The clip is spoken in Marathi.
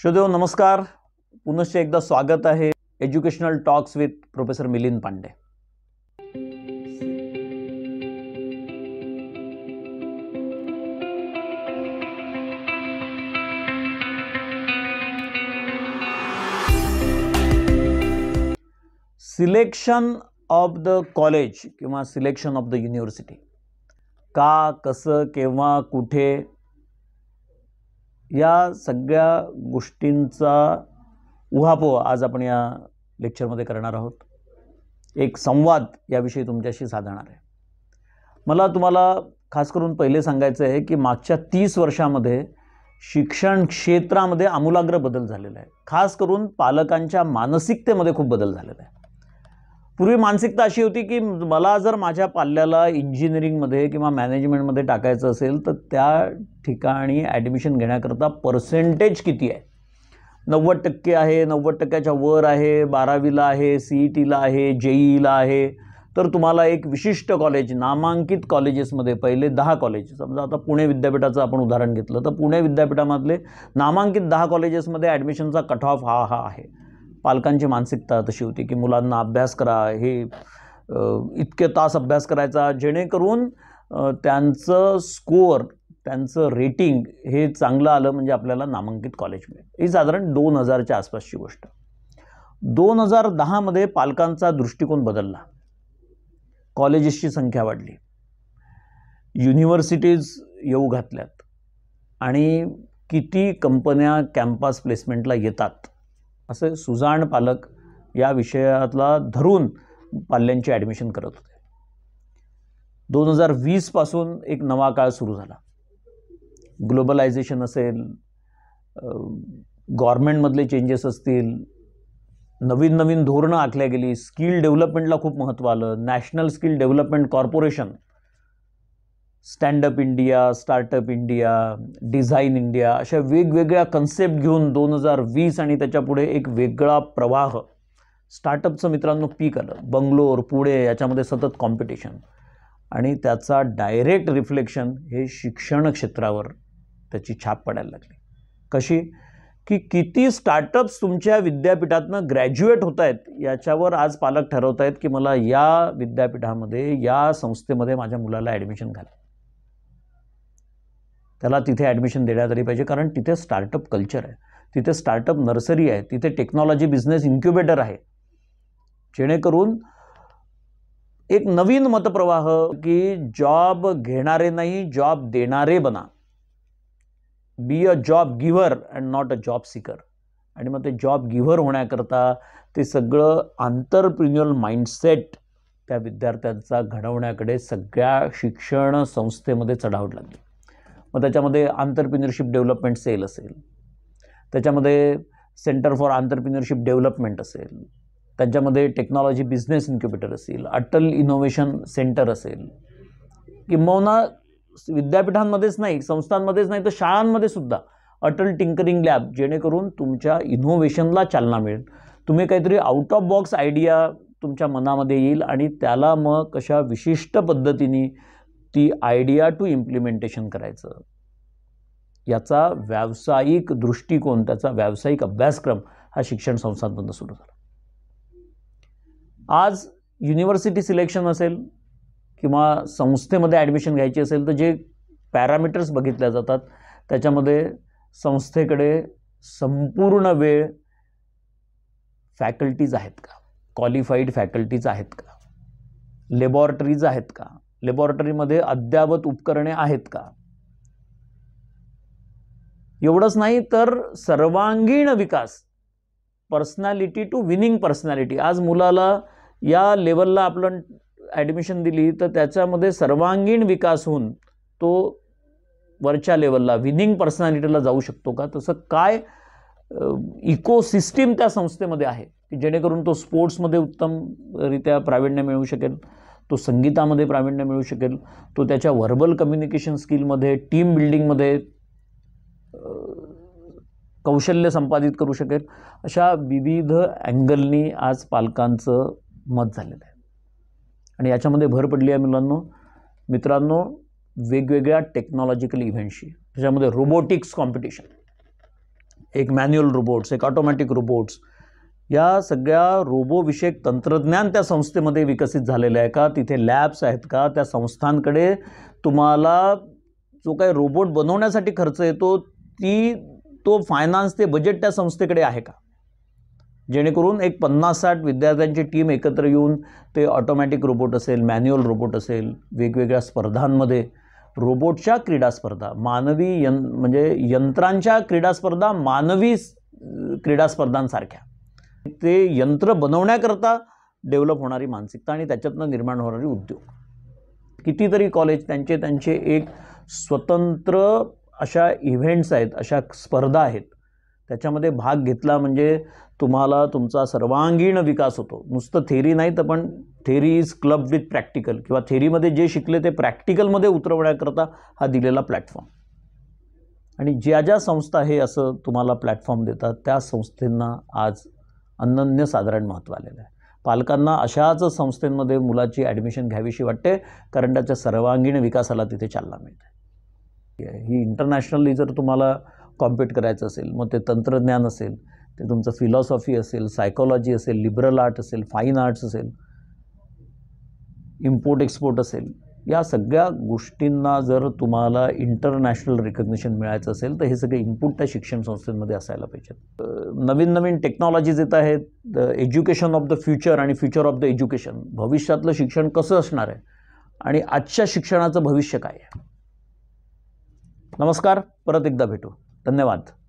श्रोदेव नमस्कार पुनश्च एकदा स्वागत आहे educational talks with professor Milind Pande selection of the college किंवा सिलेक्शन ऑफ द युनिव्हर्सिटी का कसं केव्हा कुठे या सगळ्या गोष्टींचा उहापोह आज आपण या लेक्चरमध्ये करणार आहोत एक संवाद याविषयी तुमच्याशी साधणार आहे मला तुम्हाला खास करून पहिले सांगायचं आहे की मागच्या तीस वर्षामध्ये शिक्षण क्षेत्रामध्ये आमूलाग्र बदल झालेला आहे खास करून पालकांच्या मानसिकतेमध्ये खूप बदल झालेला आहे पूर्वी मानसिकता अशी होती की मला जर माझ्या पाल्याला इंजिनिअरिंगमध्ये किंवा मॅनेजमेंटमध्ये टाकायचं असेल तर त्या ठिकाणी ॲडमिशन घेण्याकरता पर्सेंटेज किती आहे नव्वद टक्के आहे नव्वद टक्क्याच्या वर आहे बारावीला आहे सी ई e टीला आहे ईला e e आहे तर तुम्हाला एक विशिष्ट कॉलेज नामांकित कॉलेजेसमध्ये पहिले दहा कॉलेज समजा आता पुणे विद्यापीठाचं आपण उदाहरण घेतलं तर पुणे विद्यापीठामधले नामांकित दहा कॉलेजेसमध्ये ॲडमिशनचा कट ऑफ हा हा आहे पालकांची मानसिकता तशी होती की मुलांना अभ्यास करा हे इतके तास अभ्यास करायचा जेणेकरून त्यांचं स्कोअर त्यांचं रेटिंग हे चांगलं आलं म्हणजे आपल्याला नामांकित कॉलेज मिळेल ही साधारण दोन हजारच्या आसपासची गोष्ट दोन हजार दहामध्ये पालकांचा दृष्टिकोन बदलला कॉलेजेसची संख्या वाढली युनिव्हर्सिटीज येऊ घातल्यात आणि किती कंपन्या कॅम्पस प्लेसमेंटला येतात असे सुजाण पालक या विषयातला धरून पाल्यांची ॲडमिशन करत होते दोन हजार वीसपासून एक नवा काळ सुरू झाला ग्लोबलायझेशन असेल गव्हर्मेंटमधले चेंजेस असतील नवीन नवीन धोरणं आखल्या गेली स्किल डेव्हलपमेंटला खूप महत्त्व आलं national skill development corporation stand up India startup India design India अशा वेगवेगळ्या कन्सेप्ट घेऊन दोन हजार वीस आणि त्याच्यापुढे एक वेगळा प्रवाह स्टार्टअपचं मित्रांनो पीक आलं बंगलोर पुणे याच्यामध्ये सतत कॉम्पिटिशन आणि त्याचा डायरेक्ट रिफ्लेक्शन हे शिक्षण क्षेत्रावर त्याची छाप पडायला लागली कशी की किती स्टार्टअप्स तुमच्या विद्यापीठातनं ग्रॅज्युएट होत आहेत याच्यावर आज पालक ठरवत आहेत की मला या विद्यापीठामध्ये या संस्थेमध्ये माझ्या मुलाला ॲडमिशन घाला त्याला तिथे ॲडमिशन देण्यात आली पाहिजे कारण तिथे स्टार्टअप कल्चर आहे तिथे स्टार्टअप नर्सरी आहे तिथे टेक्नॉलॉजी बिझनेस इन्क्युबेटर आहे जेणेकरून एक नवीन मतप्रवाह की जॉब घेणारे नाही जॉब देणारे बना be a job giver and not a job seeker आणि मग ते जॉब गिव्हर होण्याकरता ते सगळं आंतरप्रिन्युअल माइंडसेट त्या विद्यार्थ्यांचा घडवण्याकडे सगळ्या शिक्षण संस्थेमध्ये चढावं लागली मग त्याच्यामध्ये आंतरप्रिन्युअरशिप डेव्हलपमेंट सेल असेल त्याच्यामध्ये सेंटर फॉर आंतरप्रिन्युअरशिप डेव्हलपमेंट असेल त्यांच्यामध्ये टेक्नॉलॉजी बिझनेस इन्क्युबेटर असेल अटल इनोव्हेशन सेंटर असेल किंबहुना विद्यापीठांमध्येच नाही संस्थांमध्येच नाही तर शाळांमध्ये सुद्धा अटल टिंकरिंग लॅब जेणेकरून तुमच्या इनोव्हेशनला चालना मिळेल तुम्ही काहीतरी आउट ऑफ बॉक्स आयडिया तुमच्या मनामध्ये येईल आणि त्याला मग कशा विशिष्ट पद्धतीने ती आयडिया टू इम्प्लिमेंटेशन करायचं याचा व्यावसायिक दृष्टिकोन त्याचा व्यावसायिक अभ्यासक्रम हा शिक्षण संस्थांमधनं सुरू झाला आज युनिव्हर्सिटी सिलेक्शन असेल किंवा संस्थेमध्ये ॲडमिशन घ्यायची असेल तर जे पॅरामीटर्स बघितल्या जातात त्याच्यामध्ये संस्थेकडे संपूर्ण वेळ फॅकल्टीज आहेत का क्वालिफाईड फॅकल्टीज आहेत का लेबॉरेटरीज आहेत का लॅबॉरेटरीमध्ये अद्यावत उपकरणे आहेत का एवढंच नाही तर सर्वांगीण विकास पर्सनॅलिटी टू विनिंग पर्सनॅलिटी आज मुलाला या लेवलला आपण ॲडमिशन दिली तर त्याच्यामध्ये सर्वांगीण विकास होऊन तो वरच्या लेवलला विनिंग पर्सनॅलिटीला जाऊ शकतो का तसं काय इकोसिस्टीम त्या संस्थेमध्ये आहे की जेणेकरून तो स्पोर्ट्समध्ये उत्तमरित्या प्रावीण्य मिळू शकेल तो संगीतामध्ये प्रावीण्य मिळू शकेल तो त्याच्या व्हर्बल कम्युनिकेशन स्किलमध्ये टीम बिल्डिंगमध्ये कौशल्य संपादित करू शकेल अशा विविध अँगलनी आज पालकांचं मत झालेलं आहे आणि याच्यामध्ये भर पडली आहे मुलांनो मित्रांनो वेगवेगळ्या टेक्नॉलॉजिकल इव्हेंटशी त्याच्यामध्ये रोबोटिक्स कॉम्पिटिशन एक मॅन्युअल रोबोट्स एक ऑटोमॅटिक रोबोट्स या सगळ्या रोबोविषयक तंत्रज्ञान त्या संस्थेमध्ये विकसित झालेलं आहे का तिथे लॅब्स आहेत का त्या संस्थांकडे तुम्हाला जो काही रोबोट बनवण्यासाठी खर्च येतो ती तो फायनान्स ते बजेट त्या संस्थेकडे आहे का जेणेकरून एक पन्नास साठ विद्यार्थ्यांची टीम एकत्र येऊन ते ऑटोमॅटिक रोबोट असेल मॅन्युअल रोबोट असेल वेगवेगळ्या स्पर्धांमध्ये रोबोटच्या क्रीडा स्पर्धा मानवी यं म्हणजे यंत्रांच्या क्रीडास्पर्धा मानवी क्रीडा स्पर्धांसारख्या ते यंत्र बनवण्याकरता डेव्हलप होणारी मानसिकता आणि त्याच्यातनं निर्माण होणारी उद्योग कितीतरी कॉलेज त्यांचे त्यांचे एक स्वतंत्र अशा इव्हेंट्स आहेत अशा स्पर्धा आहेत त्याच्यामध्ये भाग घेतला म्हणजे तुम्हाला तुमचा सर्वांगीण विकास होतो नुसतं थेरी नाही तर पण theory is club with practical किंवा थेरीमध्ये जे शिकले ते प्रॅक्टिकलमध्ये उतरवण्याकरता हा दिलेला प्लॅटफॉर्म आणि ज्या ज्या संस्था हे असं तुम्हाला प्लॅटफॉर्म देतात त्या संस्थेंना आज साधारण महत्त्व आलेलं आहे पालकांना अशाच संस्थेमध्ये मुलाची ॲडमिशन घ्यावीशी वाटते कारण त्याच्या सर्वांगीण विकासाला तिथे चालना मिळते ही इंटरनॅशनली जर तुम्हाला कॉम्पिट करायचं असेल मग ते तंत्रज्ञान असेल ते तुमचं फिलॉसॉफी असेल सायकोलॉजी असेल लिबरल आर्ट असेल फाईन आर्ट्स असेल इम्पोर्ट एक्सपोर्ट असेल या सगळ्या गोष्टींना जर तुम्हाला इंटरनॅशनल रिकग्निशन मिळायचं असेल तर हे सगळे इनपुट त्या शिक्षण संस्थेमध्ये असायला पाहिजेत नवीन नवीन टेक्नॉलॉजीज येत आहेत एज्युकेशन ऑफ द फ्युचर आणि फ्युचर ऑफ द एज्युकेशन भविष्यातलं शिक्षण कसं असणार आहे आणि आजच्या शिक्षणाचं भविष्य काय आहे नमस्कार परत एकदा भेटू धन्यवाद